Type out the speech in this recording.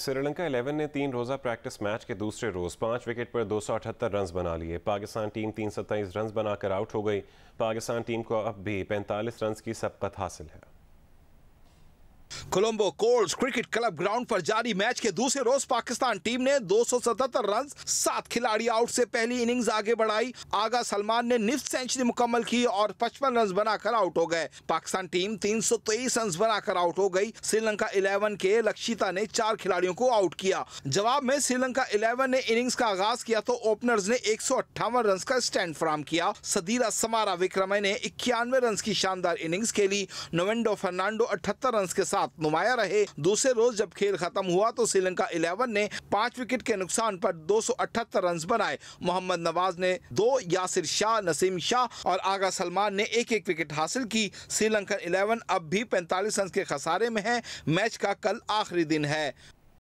श्रीलंका 11 ने तीन रोज़ा प्रैक्टिस मैच के दूसरे रोज़ पाँच विकेट पर दो रन बना लिए पाकिस्तान टीम तीन रन बनाकर आउट हो गई पाकिस्तान टीम को अब भी 45 रन की सबकत हासिल है Colombo Colts cricket club ground पर जारी मैच के दूसरे रोज पाकिस्तान टीम ने 277 रन सात खिलाड़ी आउट से पहली इनिंग्स आगे बढ़ाई आगा सलमान ने निफ्ट सेंचुरी मुकम्मल की और 55 रन बनाकर आउट हो गए पाकिस्तान टीम 323 रन बनाकर आउट हो गई श्रीलंका 11 के लक्षिता ने चार खिलाड़ियों को आउट किया जवाब में श्रीलंका 11 ने इनिंग्स का आगाज किया तो ओपनर्स ने एक रन का स्टैंड फ्राम किया सदीरा समारा विक्रमय ने इक्यानवे रन की शानदार इनिंग्स खेली नोवेंडो फर्नांडो अठहत्तर रन के साथ नुमाया रहे दूसरे रोज जब खेल खत्म हुआ तो श्रीलंका इलेवन ने पांच विकेट के नुकसान पर दो रन बनाए मोहम्मद नवाज ने दो यासिर शाह नसीम शाह और आगा सलमान ने एक एक विकेट हासिल की श्रीलंकन इलेवन अब भी पैंतालीस रन के खसारे में है मैच का कल आखिरी दिन है